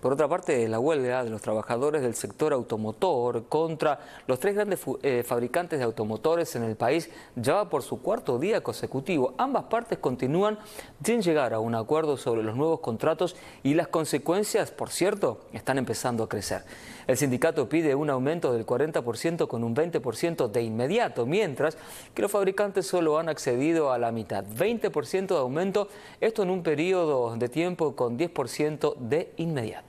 Por otra parte, la huelga de los trabajadores del sector automotor contra los tres grandes eh, fabricantes de automotores en el país ya va por su cuarto día consecutivo. Ambas partes continúan sin llegar a un acuerdo sobre los nuevos contratos y las consecuencias, por cierto, están empezando a crecer. El sindicato pide un aumento del 40% con un 20% de inmediato, mientras que los fabricantes solo han accedido a la mitad, 20% de aumento, esto en un periodo de tiempo con 10% de inmediato.